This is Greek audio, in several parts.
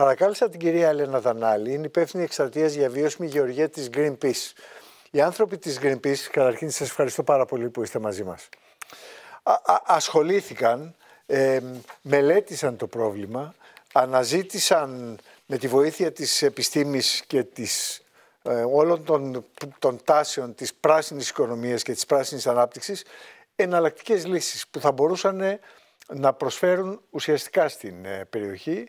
Παρακάλεσα την κυρία Έλενα Δανάλη, είναι υπεύθυνη εκστρατείας για βιώσιμη γεωργία της Greenpeace. Οι άνθρωποι της Greenpeace, καταρχήν σας ευχαριστώ πάρα πολύ που είστε μαζί μας. Ασχολήθηκαν, μελέτησαν το πρόβλημα, αναζήτησαν με τη βοήθεια της επιστήμης και της, ε, όλων των, των τάσεων της πράσινης οικονομίας και της πράσινης ανάπτυξης εναλλακτικές λύσεις που θα μπορούσαν να προσφέρουν ουσιαστικά στην ε, περιοχή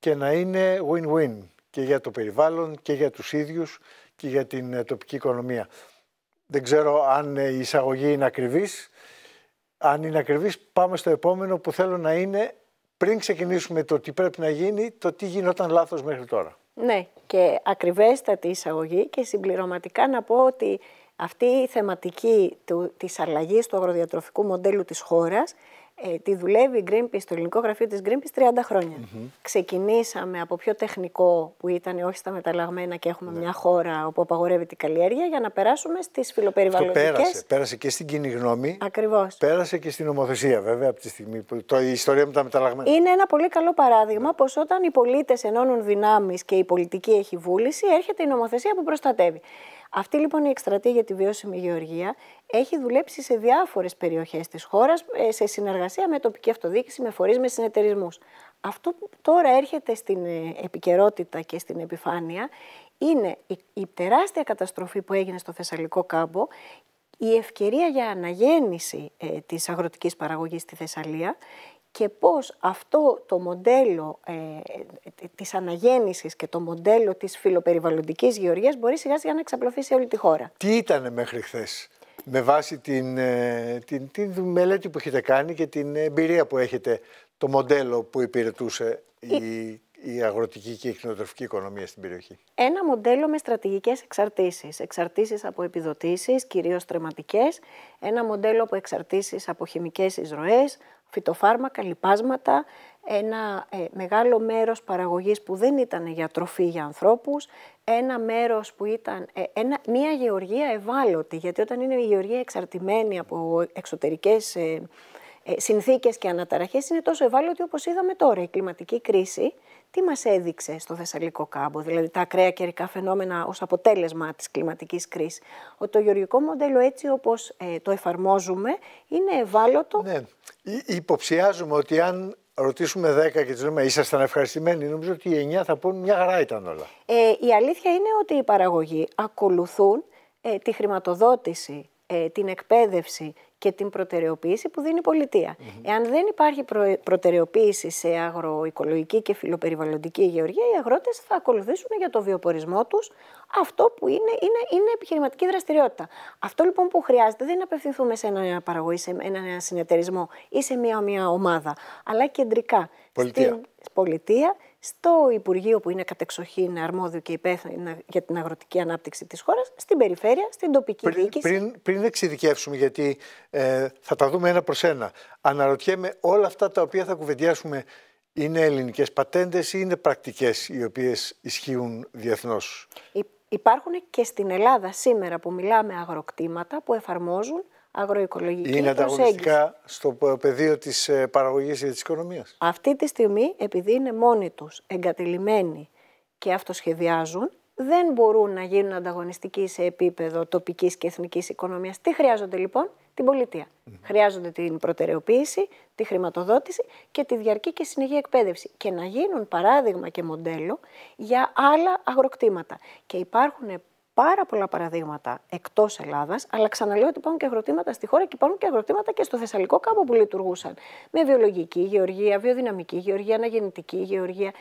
και να είναι win-win και για το περιβάλλον και για τους ίδιους και για την ε, τοπική οικονομία. Δεν ξέρω αν ε, η εισαγωγή είναι ακριβής. Αν είναι ακριβής πάμε στο επόμενο που θέλω να είναι πριν ξεκινήσουμε το τι πρέπει να γίνει, το τι γινόταν λάθος μέχρι τώρα. Ναι, και ακριβέστατη εισαγωγή και συμπληρωματικά να πω ότι αυτή η θεματική του, της αλλαγής του αγροδιατροφικού μοντέλου της χώρας ε, τη δουλεύει η Greenpeace, το ελληνικό γραφείο της Greenpeace 30 χρονια Ξεκινήσαμε από πιο τεχνικό που ήταν όχι στα μεταλλαγμένα και έχουμε ναι. μια χώρα όπου απαγορεύει την καλλιέργεια για να περάσουμε στις φιλοπεριβαλλοντικές. Αυτό πέρασε, πέρασε και στην κοινή γνώμη. Ακριβώς. Πέρασε και στην ομοθεσία βέβαια από τη στιγμή που το, η ιστορία με τα μεταλλαγμένα. Είναι ένα πολύ καλό παράδειγμα ναι. πως όταν οι πολίτες ενώνουν δυνάμεις και η πολιτική έχει βούληση έρχεται η νομοθεσία που προστατεύει. Αυτή λοιπόν η εκστρατεία για τη βιώσιμη γεωργία έχει δουλέψει σε διάφορες περιοχές της χώρας ε, σε συνεργασία με τοπική αυτοδιοίκηση, με φορείς, με συνεταιρισμούς. Αυτό που τώρα έρχεται στην ε, επικαιρότητα και στην επιφάνεια είναι η τεράστια καταστροφή που έγινε στο Θεσσαλικό κάμπο, η ευκαιρία για αναγέννηση ε, της αγροτικής παραγωγής στη Θεσσαλία και πώς αυτό το μοντέλο ε, της αναγέννησης και το μοντέλο της φιλοπεριβαλλοντικής γεωργίας μπορεί σιγά σιγά να εξαπλωθεί σε όλη τη χώρα. Τι ήταν μέχρι χθες. Με βάση την, ε, την, την μελέτη που έχετε κάνει και την εμπειρία που έχετε, το μοντέλο που υπηρετούσε η, η η αγροτική και η κοινοτροφική οικονομία στην περιοχή. Ένα μοντέλο με στρατηγικές εξαρτήσεις. Εξαρτήσεις από επιδοτήσεις, κυρίως τρεματικές. Ένα μοντέλο από εξαρτήσεις από χημικές εισρωές, φυτοφάρμακα, λιπάσματα, ένα ε, μεγάλο μέρος παραγωγής που δεν ήταν για τροφή για ανθρώπους, ένα μέρος που ήταν ε, ένα, μια γεωργία ευάλωτη, γιατί όταν είναι η γεωργία εξαρτημένη από εξωτερικές ε, ε συνθήκες και αναταραχές, είναι τόσο ευάλωτη όπως είδαμε τώρα. Η κλιματική κρίση τι μας έδειξε στο Θεσσαλικό κάμπο, δηλαδή τα ακραία καιρικά φαινόμενα ως αποτέλεσμα της κλιματικής κρίσης, ότι το γεωργικό μοντέλο έτσι όπως ε, το εφαρμόζουμε είναι ευάλωτο. Ναι, υποψιάζουμε ότι αν ρωτήσουμε 10 και τους λέμε ήσασταν ευχαριστημένοι, νομίζω ότι οι 9 θα πούν μια χαρά ήταν όλα. Ε, η αλήθεια είναι ότι οι παραγωγοί ακολουθούν ε, τη χρηματοδότηση ε, την εκπαίδευση και την προτεραιοποίηση που δίνει η πολιτεια Εάν δεν υπάρχει προ... προτεραιοποίηση σε αγροοικολογική και φιλοπεριβαλλοντική γεωργία, οι αγρότες θα ακολουθήσουν για το βιοπορισμό τους αυτό που είναι, είναι, είναι επιχειρηματική δραστηριότητα. Αυτό λοιπόν που χρειάζεται δεν είναι να απευθυνθούμε σε ένα παραγωγή, σε ένα συνεταιρισμό ή σε μια, μια ομάδα, αλλά κεντρικά στην πολιτεία, στο Υπουργείο που είναι κατεξοχήν αρμόδιο και υπεύθυνο για την αγροτική ανάπτυξη της χώρας, στην περιφέρεια, στην τοπική πριν, διοίκηση. Πριν, πριν εξειδικεύσουμε, γιατί ε, θα τα δούμε ένα προς ένα, αναρωτιέμαι όλα αυτά τα οποία θα κουβεντιάσουμε είναι ελληνικές πατέντες ή είναι πρακτικές οι οποίες ισχύουν διεθνώς. Υπάρχουν και στην Ελλάδα σήμερα που μιλάμε αγροκτήματα που εφαρμόζουν αγροοικολογική Είναι ανταγωνιστικά στο πεδίο της ε, παραγωγής και της οικονομίας. Αυτή τη στιγμή, επειδή είναι μόνοι τους εγκατελειμμένοι και αυτοσχεδιάζουν, δεν μπορούν να γίνουν ανταγωνιστικοί σε επίπεδο τοπικής και εθνικής οικονομίας. Τι χρειάζονται λοιπόν, την πολιτεία. Χρειάζονται την προτεραιοποίηση, τη χρηματοδότηση και τη διαρκή και συνεχή εκπαίδευση. Και να γίνουν παράδειγμα και μοντέλο για άλλα αγροκτήματα. Και υπάρχουν πάρα πολλά παραδείγματα εκτός Ελλάδας, αλλά ξαναλέω ότι υπάρχουν και αγροτήματα στη χώρα και υπάρχουν και αγροτήματα και στο Θεσσαλικό κάμπο που λειτουργούσαν. Με βιολογική γεωργία, βιοδυναμική γεωργία, αναγεννητική γεωργία.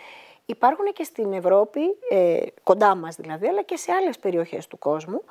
Υπάρχουν και στην Ευρώπη, ε, κοντά μας δηλαδή, αλλά και σε άλλες περιοχές του κόσμου.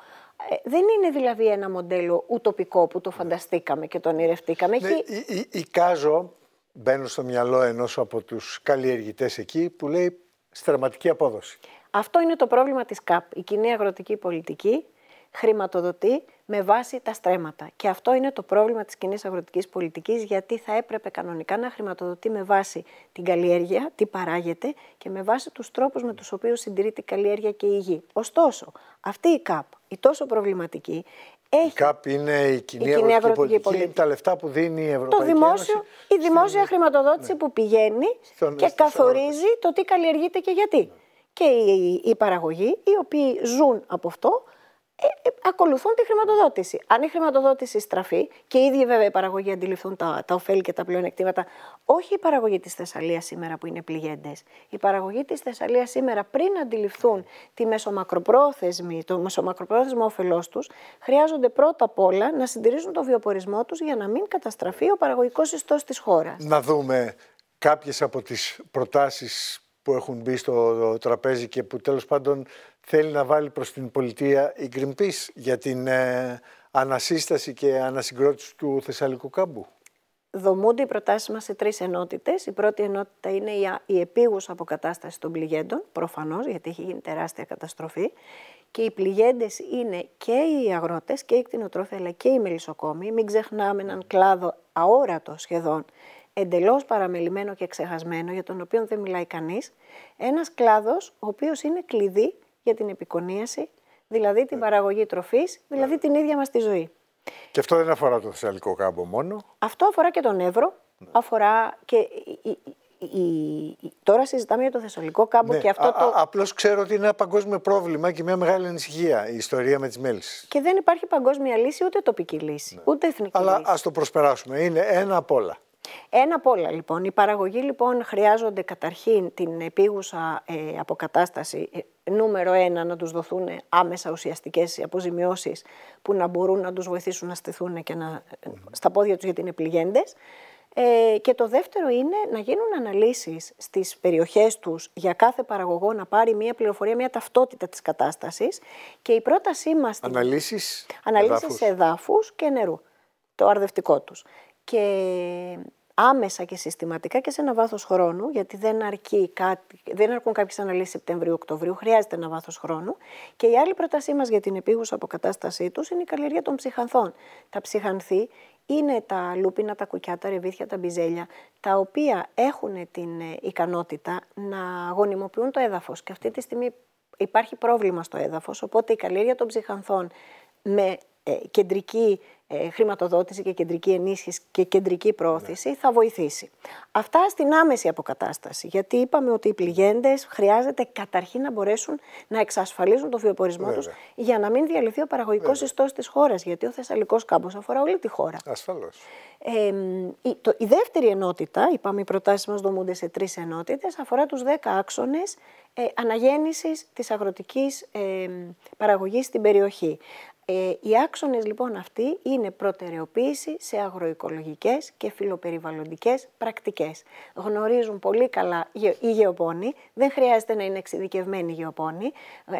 Ε, δεν είναι δηλαδή ένα μοντέλο ουτοπικό που το φανταστήκαμε και το ονειρευτήκαμε. Ναι, Έχει... Εικάζω, μπαίνω στο μυαλό ενός από τους καλλιεργητές εκεί, που λέει στραματική απόδοση. Αυτό είναι το πρόβλημα της ΚΑΠ. Η κοινή αγροτική πολιτική χρηματοδοτεί με βάση τα στρέμματα. Και αυτό είναι το πρόβλημα της κοινής αγροτικής πολιτικής, γιατί θα έπρεπε κανονικά να χρηματοδοτεί με βάση την καλλιέργεια, τι παράγεται και με βάση τους τρόπους με τους οποίους συντηρείται η καλλιέργεια και η γη. Ωστόσο, αυτή η ΚΑΠ, η τόσο προβληματική, έχει η ΚΑΠ είναι η κοινή, αγροτική, πολιτική, πολιτική, τα λεφτά που δίνει η Ευρωπαϊκή το δημόσιο, Ένωση. Η δημόσια χρηματοδότηση ναι. που πηγαίνει και καθορίζει το τι καλλιεργείται και γιατί. Ναι και οι, παραγωγοί, οι οποίοι ζουν από αυτό, ε, ε, ακολουθούν τη χρηματοδότηση. Αν η χρηματοδότηση στραφεί, και οι ίδιοι βέβαια οι παραγωγοί αντιληφθούν τα, τα ωφέλη και τα πλεονεκτήματα, όχι οι παραγωγοί της Θεσσαλίας σήμερα που είναι πληγέντες. Οι παραγωγοί της Θεσσαλίας σήμερα, πριν αντιληφθούν τη μεσομακροπρόθεσμη, το μεσομακροπρόθεσμο όφελός τους, χρειάζονται πρώτα απ' όλα να συντηρήσουν το βιοπορισμό τους για να μην καταστραφεί ο παραγωγικός ιστός της χώρας. Να δούμε κάποιες από τις προτάσεις που έχουν μπει στο τραπέζι και που τέλος πάντων θέλει να βάλει προς την πολιτεία η Greenpeace για την ε, ανασύσταση και ανασυγκρότηση του Θεσσαλικού κάμπου. Δομούνται οι προτάσεις μας σε τρεις ενότητες. Η πρώτη ενότητα είναι η επίγουσα αποκατάσταση των πληγέντων, προφανώς, γιατί έχει γίνει τεράστια καταστροφή. Και οι πληγέντες είναι και οι αγρότες και οι κτηνοτρόφοι, αλλά και οι μελισσοκόμοι. Μην ξεχνάμε έναν κλάδο αόρατο σχεδόν εντελώς παραμελημένο και ξεχασμένο, για τον οποίο δεν μιλάει κανείς, ένας κλάδος ο οποίος είναι κλειδί για την επικονίαση, δηλαδή την ναι. παραγωγή τροφής, δηλαδή ναι. την ίδια μας τη ζωή. Και αυτό δεν αφορά το Θεσσαλικό κάμπο μόνο. Αυτό αφορά και τον Εύρο, ναι. αφορά και η, τώρα συζητάμε για το Θεσσαλικό κάμπο ναι, και αυτό το. Απλώς ξέρω ότι είναι ένα παγκόσμιο πρόβλημα και μια μεγάλη ανησυχία η ιστορία με τις μέλισσες. Και δεν υπάρχει παγκόσμια λύση, ούτε τοπική λύση, ούτε εθνική λύση. Αλλά ας το προσπεράσουμε. Είναι ένα απ' όλα. Ένα απ' όλα λοιπόν. Οι παραγωγοί λοιπόν χρειάζονται καταρχήν την επίγουσα ε, αποκατάσταση ε, νούμερο ένα να τους δοθούν άμεσα ουσιαστικές αποζημιώσεις που να μπορούν να τους βοηθήσουν να στηθούν και να, στα πόδια τους γιατί είναι πληγέντες. Ε, και το δεύτερο είναι να γίνουν αναλύσεις στις περιοχές τους για κάθε παραγωγό να πάρει μια πληροφορία, μια ταυτότητα της κατάστασης και η πρότασή μας... Αναλύσεις, αναλύσεις εδάφους. εδάφους και νερού, το αρδευτικό τους. Και άμεσα και συστηματικά και σε ένα βάθος χρόνου, γιατί δεν, αρκεί κάτι, δεν αρκουν κάποιες αναλύσεις αναλύσεις Σεπτεμβρίου-Οκτωβρίου, χρειάζεται ένα βάθος χρόνου. Και η άλλη πρότασή μας για την επίγουσα αποκατάστασή τους είναι η καλλιεργία των ψυχανθών. Τα ψυχανθή είναι τα λούπινα, τα κουκιά, τα ρεβίθια, τα μπιζέλια, τα οποία έχουν την ε, ικανότητα να γονιμοποιούν το έδαφος. Και αυτή τη στιγμή υπάρχει πρόβλημα στο έδαφος. οπότε η καλλιέργεια των ψυχανθών με ε, κεντρική ε, χρηματοδότηση και κεντρική ενίσχυση και κεντρική πρόθεση θα βοηθήσει. Αυτά στην άμεση αποκατάσταση, γιατί είπαμε ότι οι πληγέντες χρειάζεται καταρχήν να μπορέσουν να εξασφαλίσουν το βιοπορισμό τους για να μην διαλυθεί ο παραγωγικός ιστός της χώρας, γιατί ο Θεσσαλικός κάμπος αφορά όλη τη χώρα. Ασφαλώς. Ε, η, δεύτερη ενότητα, είπαμε οι προτάσεις μας δομούνται σε τρεις ενότητες, αφορά τους 10 άξονες ε, αναγέννησης της αγροτικής στην περιοχή. Ε, οι άξονες λοιπόν αυτοί είναι προτεραιοποίηση σε αγροοικολογικές και φιλοπεριβαλλοντικές πρακτικές. Γνωρίζουν πολύ καλά οι γεωπόνοι, δεν χρειάζεται να είναι εξειδικευμένοι οι γεωπόνοι.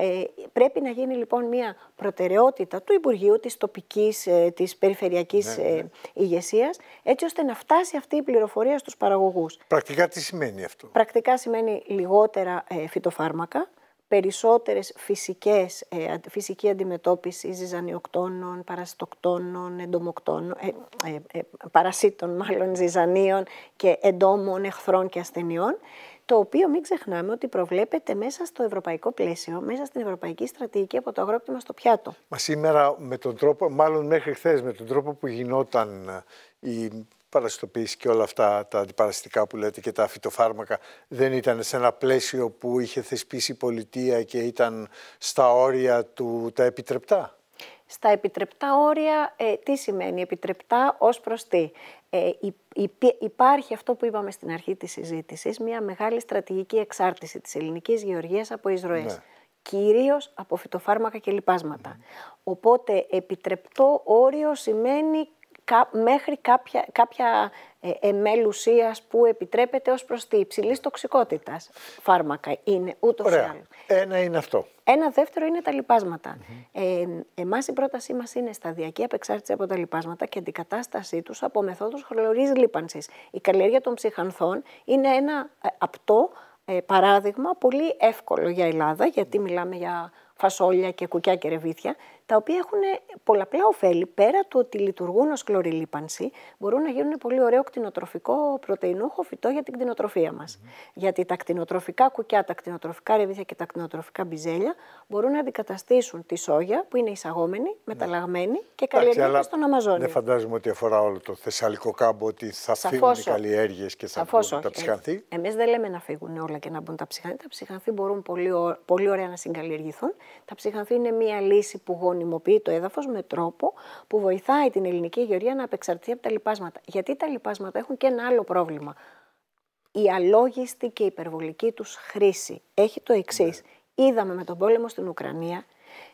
Ε, πρέπει να γίνει λοιπόν μια προτεραιότητα του Υπουργείου, της τοπικής, ε, της περιφερειακής ναι, ε, ναι. έτσι ώστε να φτάσει αυτή η πληροφορία στους παραγωγούς. Πρακτικά τι σημαίνει αυτό. Πρακτικά σημαίνει λιγότερα φυτοφάρμακα, περισσότερες φυσικές, ε, φυσική αντιμετώπιση ζυζανιοκτώνων, παραστοκτώνων, εντομοκτώνων, ε, ε, ε, παρασίτων μάλλον ζυζανίων και εντόμων, εχθρών και ασθενειών, το οποίο μην ξεχνάμε ότι προβλέπεται μέσα στο ευρωπαϊκό πλαίσιο, μέσα στην ευρωπαϊκή στρατηγική από το αγρόκτημα στο πιάτο. Μα σήμερα με τον τρόπο, μάλλον μέχρι χθες με τον τρόπο που γινόταν η παραστοποίηση και όλα αυτά τα αντιπαραστικά που λέτε και τα φυτοφάρμακα δεν ήταν σε ένα πλαίσιο που είχε θεσπίσει η πολιτεία και ήταν στα όρια του τα επιτρεπτά. Στα επιτρεπτά όρια, ε, τι σημαίνει επιτρεπτά ως προς τι. Ε, υπάρχει αυτό που είπαμε στην αρχή της συζήτησης, μια μεγάλη στρατηγική εξάρτηση της ελληνικής γεωργίας από εισρωές. Ναι. Κυρίως από φυτοφάρμακα και λοιπάσματα. Ναι. Οπότε επιτρεπτό όριο σημαίνει κα, μέχρι κάποια, κάποια ε, εμέλουσίας που επιτρέπεται ως προς τη υψηλής τοξικότητας. Φάρμακα είναι ούτως ή άλλως. Ένα είναι αυτό. Ένα δεύτερο είναι τα λοιπάσματα. Mm-hmm. Ε, εμάς η ενα μας είναι σταδιακή απεξάρτηση από τα λιπάσματα και αντικατάστασή τους μεθόδους χλωρής λίπανσης. Η καλλιέργεια ε, ε, παράδειγμα πολύ εύκολο για Ελλάδα, γιατί μιλάμε για για φασόλια και αντικατασταση τους απο μεθοδους χλωρης λιπανσης η καλλιεργεια των ψυχανθων ειναι ενα απτο παραδειγμα πολυ ευκολο για ελλαδα γιατι μιλαμε για φασολια και ρεβίθια, τα οποία έχουν πολλαπλά ωφέλη. Πέρα του ότι λειτουργούν ως κλωριλίπανση, μπορούν να γίνουν πολύ ωραίο κτηνοτροφικό πρωτεϊνούχο φυτό για την κτηνοτροφία μας. Mm-hmm. Γιατί τα κτηνοτροφικά κουκιά, τα κτηνοτροφικά ρεβίθια και τα κτηνοτροφικά μπιζέλια μπορούν να αντικαταστήσουν τη σόγια που είναι εισαγόμενη, ναι. μεταλλαγμένη και καλλιεργείται στον Αμαζόνιο. Δεν φαντάζομαι ότι αφορά όλο το Θεσσαλικό κάμπο, ότι θα φύγουν οι καλλιέργειες και θα Σαφώς τα ψυχανθή. Ε, Εμείς δεν λέμε να φύγουν όλα και να μπουν τα ψυχανθή. Τα ψυχανθή μπορούν πολύ, πολύ ωραία να συγκαλλιεργηθούν. Τα ψυχανθή είναι μία λύση που γονεί το έδαφος με τρόπο που βοηθάει την ελληνική γεωργία να απεξαρτηθεί από τα λοιπάσματα. Γιατί τα λοιπάσματα έχουν και ένα άλλο πρόβλημα. Η αλόγιστη και υπερβολική τους χρήση έχει το εξής. Ναι. Είδαμε με τον πόλεμο στην Ουκρανία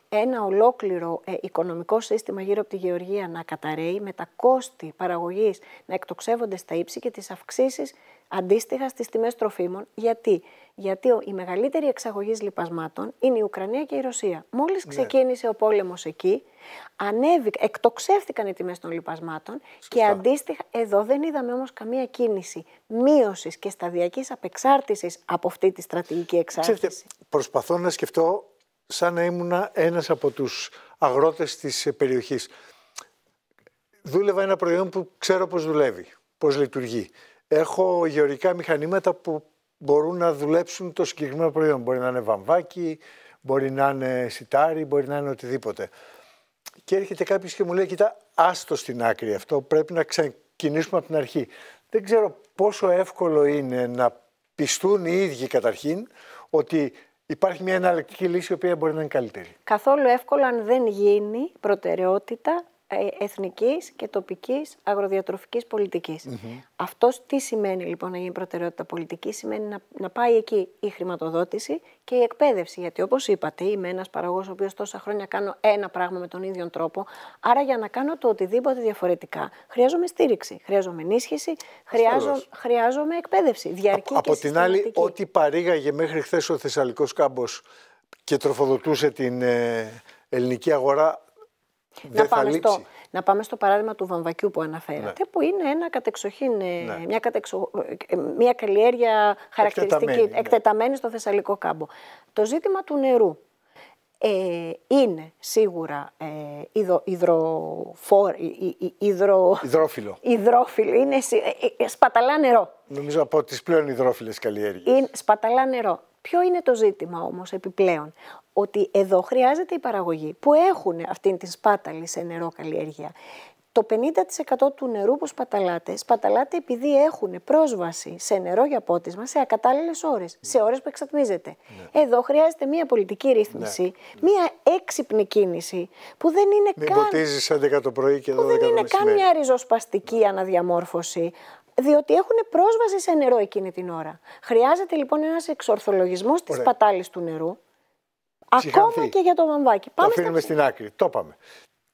ένα ολόκληρο ε, οικονομικό σύστημα γύρω από τη γεωργία να καταραίει, με τα κόστη παραγωγής να εκτοξεύονται στα ύψη και τις αυξήσεις αντίστοιχα στις τιμές τροφίμων. Γιατί, Γιατί η μεγαλύτερη εξαγωγή λιπασμάτων είναι η Ουκρανία και η Ρωσία. Μόλις ναι. ξεκίνησε ο πόλεμος εκεί, ανέβη, εκτοξεύτηκαν οι τιμές των λιπασμάτων και αντίστοιχα εδώ δεν είδαμε όμως καμία κίνηση μείωσης και σταδιακής απεξάρτησης από αυτή τη στρατηγική εξάρτηση. Ξέρετε, προσπαθώ να σκεφτώ σαν να ήμουν ένας από τους αγρότες της περιοχής. Δούλευα ένα προϊόν που ξέρω πώς δουλεύει, πώς λειτουργεί. Έχω γεωρικά μηχανήματα που μπορούν να δουλέψουν το συγκεκριμένο προϊόν. Μπορεί να είναι βαμβάκι, μπορεί να είναι σιτάρι, μπορεί να είναι οτιδήποτε. Και έρχεται κάποιος και μου λέει: Κοιτά, άστο στην άκρη αυτό. Πρέπει να ξεκινήσουμε από την αρχή. Δεν ξέρω πόσο εύκολο είναι να πιστούν οι ίδιοι καταρχήν ότι Υπάρχει μια εναλλακτική λύση η οποία μπορεί να είναι καλύτερη. Καθόλου εύκολα αν δεν γίνει προτεραιότητα ε, εθνικής και τοπικής αγροδιατροφικής πολιτικής. Αυτός τι σημαίνει λοιπόν να γίνει προτεραιότητα πολιτική, σημαίνει να, να πάει εκεί η χρηματοδότηση και η εκπαίδευση. Γιατί όπως είπατε, είμαι ένας παραγωγός ο οποίος τόσα χρόνια κάνω ένα πράγμα με τον ίδιο τρόπο. Άρα για να κάνω το οτιδήποτε διαφορετικά, χρειάζομαι στήριξη, χρειάζομαι ενίσχυση, χρειάζομαι, χρειάζομαι εκπαίδευση. Διαρκή Α, και από την άλλη, ό,τι παρήγαγε μέχρι χθες ο Θεσσαλικός κάμπος και τροφοδοτούσε την ε, ελληνική αγορά, να, πάμε στο, να πάμε στο παράδειγμα του βαμβακιού που αναφέρατε, ναι. που είναι ένα κατεξοχήν, ε, ναι. μια, κατεξο, ε, μια καλλιέργεια χαρακτηριστική, ναι. εκτεταμένη, στο Θεσσαλικό κάμπο. Το ζήτημα του νερού ε, είναι σίγουρα ε, υδρο, υδρο, υδρόφιλο. υδρόφιλο. Είναι, ε, ε, σπαταλά νερό. Νομίζω από τις πλέον υδρόφιλες καλλιέργειες. Είναι, σπαταλά νερό. Ποιο είναι το ζήτημα όμως επιπλέον, ότι εδώ χρειάζεται η παραγωγή που έχουν αυτήν την σπάταλη σε νερό καλλιέργεια. Το 50% του νερού που σπαταλάτε, σπαταλάτε επειδή έχουν πρόσβαση σε νερό για πότισμα σε ακατάλληλες ώρες, ναι. σε ώρες που εξατμίζεται. Ναι. Εδώ χρειάζεται μια πολιτική ρύθμιση, ναι. μια έξυπνη κίνηση που δεν είναι Μην καν... 11 το πρωί και 12 δεν είναι καν μια ριζοσπαστική αναδιαμόρφωση, διότι έχουν πρόσβαση σε νερό εκείνη την ώρα. Χρειάζεται λοιπόν ένας εξορθολογισμός της πατάλης του νερού. Ακόμα και για το βαμβάκι. Πάμε το αφήνουμε στην άκρη. Το είπαμε.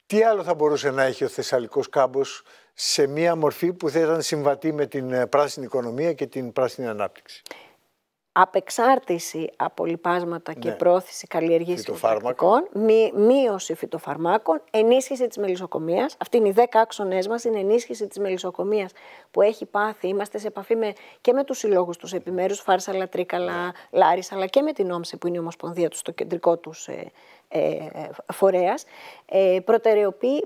Τι άλλο θα μπορούσε να έχει ο Θεσσαλικός κάμπος σε μια μορφή που θα ήταν συμβατή με την ε, πράσινη οικονομία και την πράσινη ανάπτυξη απεξάρτηση από λοιπάσματα και ναι. πρόθεση καλλιεργής φυτοφάρμακων, μείωση φυτοφαρμάκων, ενίσχυση της μελισσοκομείας. Αυτή είναι οι δέκα άξονές μας, είναι ενίσχυση της μελισσοκομείας που έχει πάθει. Είμαστε σε επαφή και με τους συλλόγους τους επιμέρους, Φάρσαλα, Τρίκαλα, ναι. αλλά και με την Όμσε που είναι η Ομοσπονδία τους το κεντρικό τους ε, ε, φορέας. Ε,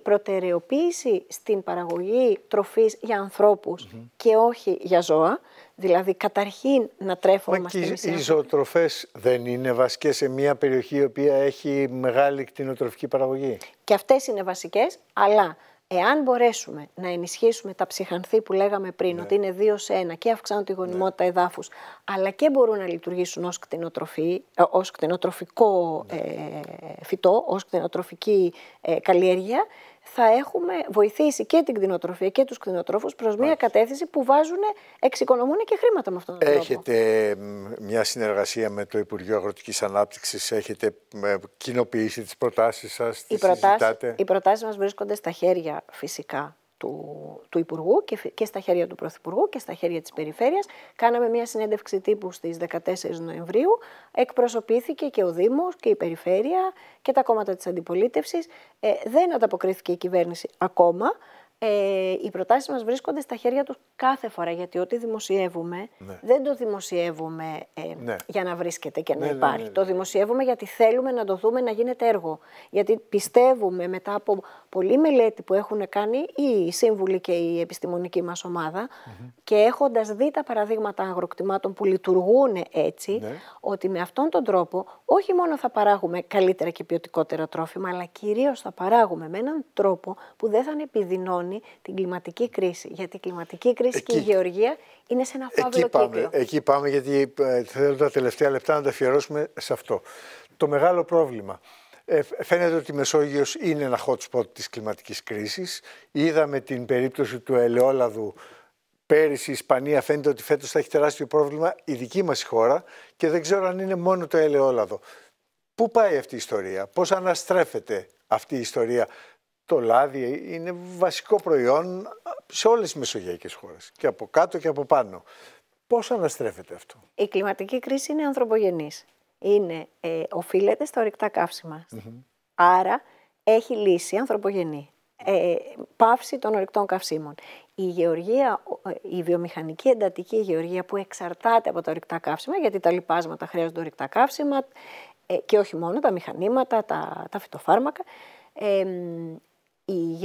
προτεραιοποίηση στην παραγωγή τροφής για ανθρωπους και όχι για ζώα. Δηλαδή, καταρχήν να τρέφουμε Μα οι ζωοτροφές δεν είναι βασικές σε μια περιοχή η οποία έχει μεγάλη κτηνοτροφική παραγωγή. Και αυτές είναι βασικές, αλλά εάν μπορέσουμε να ενισχύσουμε τα ψυχανθή που λέγαμε πριν, ναι. ότι είναι δύο σε ένα και αυξάνουν τη ναι. γονιμότητα ναι. εδάφους, αλλά και μπορούν να λειτουργήσουν ως ε, ως κτηνοτροφικό ναι. ε, φυτό, ως κτηνοτροφική ε, καλλιέργεια, θα έχουμε βοηθήσει και την κτηνοτροφία και τους κτηνοτρόφους προς μια κατεύθυνση που βάζουν, εξοικονομούν και χρήματα με αυτόν τον τρόπο. Έχετε μια συνεργασία με το Υπουργείο Αγροτικής Ανάπτυξης, έχετε ε, κοινοποιήσει τις προτάσεις σας, τις συζητάτε. Οι προτάσεις μας βρίσκονται στα χέρια φυσικά του, Υπουργού και, στα χέρια του Πρωθυπουργού και στα χέρια της Περιφέρειας. Κάναμε μια συνέντευξη τύπου στις 14 Νοεμβρίου. Εκπροσωπήθηκε και ο Δήμος και η Περιφέρεια και τα κόμματα της αντιπολίτευσης. Ε, δεν ανταποκρίθηκε η κυβέρνηση ακόμα. Ε, οι προτάσεις μας βρίσκονται στα χέρια τους κάθε φορά, γιατί ό,τι δημοσιεύουμε ναι. δεν το δημοσιεύουμε ε, ναι. για να βρίσκεται και να ναι, υπάρχει. Το δημοσιεύουμε γιατί θέλουμε να το δούμε να γίνεται έργο. Γιατί πιστεύουμε μετά από πολλή μελέτη που έχουν κάνει οι σύμβουλοι και η επιστημονική μας ομαδα και έχοντας δει τα παραδείγματα αγροκτημάτων που λειτουργούν έτσι, ότι με αυτόν τον τρόπο όχι μόνο θα παράγουμε καλύτερα και ποιοτικότερα τρόφιμα, αλλά κυρίως θα παράγουμε με έναν τρόπο που δεν θα είναι επιδεινώνει την κλιματική κρίση. Γιατί η κλιματική κρίση και η γεωργία είναι σε ένα φαύλο εκεί πάμε, κύκλο. Εκεί πάμε, γιατί ε, θέλω τα τελευταία λεπτά να τα αφιερώσουμε σε αυτό. Το μεγάλο πρόβλημα. Ε, φαίνεται ότι η Μεσόγειος είναι ένα hot spot της κλιματικής κρίσης. Είδαμε την περίπτωση του ελαιόλαδου Πέρυσι η Ισπανία φαίνεται ότι φέτος θα έχει τεράστιο πρόβλημα η δική μας χώρα και δεν ξέρω αν είναι μόνο το ελαιόλαδο. Πού πάει αυτή η ιστορία, πώς αναστρέφεται αυτή η ιστορία το λάδι είναι βασικό προϊόν σε όλες τις μεσογειακές χώρες. Και από κάτω και από πάνω. Πώς αναστρέφεται αυτό. Η κλιματική κρίση είναι ανθρωπογενής. Είναι, ε, οφείλεται στα ορυκτά καύσιμα. Άρα έχει λύση ανθρωπογενή. Ε, πάυση των ορυκτών καυσίμων. Η, γεωργία, ε, η βιομηχανική εντατική γεωργία που εξαρτάται από τα ορυκτά καύσιμα, γιατί τα λοιπάσματα χρειάζονται ορυκτά καύσιμα ε, και όχι μόνο τα μηχανήματα, τα, τα φυτοφάρμακα, ε,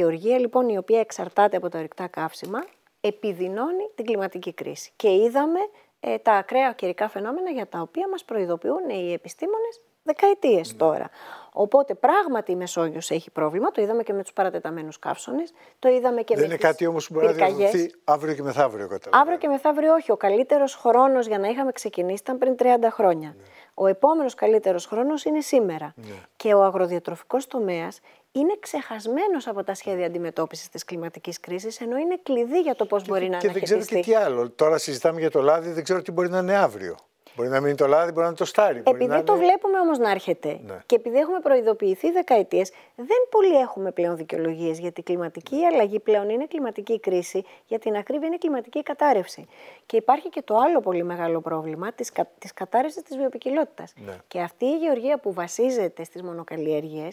γεωργία λοιπόν η οποία εξαρτάται από τα ορυκτά καύσιμα επιδεινώνει την κλιματική κρίση. Και είδαμε ε, τα ακραία καιρικά φαινόμενα για τα οποία μας προειδοποιούν οι επιστήμονες δεκαετίες ναι. τώρα. Οπότε πράγματι η Μεσόγειος έχει πρόβλημα, το είδαμε και με τους παρατεταμένους καύσονες, το είδαμε και Δεν είναι κάτι όμως που μπορεί να διαδοθεί αύριο και μεθαύριο. Κατά αύριο και μεθαύριο όχι. Ο καλύτερος χρόνος για να είχαμε ξεκινήσει ήταν πριν 30 χρόνια. Ναι. Ο επόμενος καλύτερος χρόνος είναι σήμερα. Ναι. Και ο αγροδιατροφικός τομέας είναι ξεχασμένος από τα σχέδια αντιμετώπισης της κλιματικής κρίσης, ενώ είναι κλειδί για το πώς μπορεί και, να αναχαιριστεί. Και δεν ξέρω και τι άλλο. Τώρα συζητάμε για το λάδι, δεν ξέρω τι μπορεί να είναι αύριο. Μπορεί να μείνει το λάδι, μπορεί να είναι το στάρι. Επειδή να είναι... το βλέπουμε όμως να έρχεται ναι. και επειδή έχουμε προειδοποιηθεί δεκαετίες, δεν πολύ έχουμε πλέον δικαιολογίες για την κλιματική ναι. αλλαγή. Πλέον είναι κλιματική κρίση, για την ακρίβεια είναι κλιματική κατάρρευση. Και υπάρχει και το άλλο πολύ μεγάλο πρόβλημα της κα... κατάρρευσης της βιοπικιλότητας. Ναι. Και αυτή η γεωργία που βασίζεται στις μονοκαλλιέργειες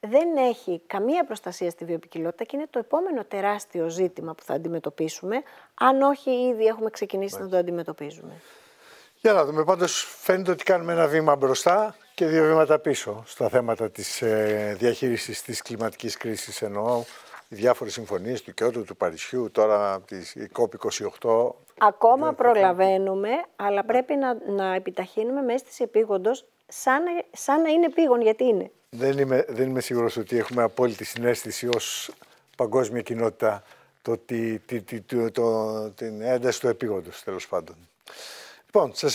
δεν έχει καμία προστασία στη βιοπικιλότητα και είναι το επόμενο τεράστιο ζήτημα που θα αντιμετωπίσουμε, αν όχι ήδη έχουμε ξεκινήσει να το αντιμετωπίζουμε. Για να δούμε. Πάντως φαίνεται ότι κάνουμε ένα βήμα μπροστά και δύο βήματα πίσω στα θέματα της ε, διαχείρισης της κλιματικής κρίσης εννοώ. Οι διάφορες συμφωνίες του Κιώτου, του Παρισιού, τώρα της COP28. Ακόμα ναι, προλαβαίνουμε, ναι. αλλά πρέπει να, να επιταχύνουμε μέσα τη επίγοντος σαν, σαν να είναι επίγον, γιατί είναι. Δεν είμαι, δεν είμαι σίγουρος ότι έχουμε απόλυτη συνέστηση ως παγκόσμια κοινότητα το, το, το, την ένταση του επίγοντος, τέλος πάντων. Λοιπόν,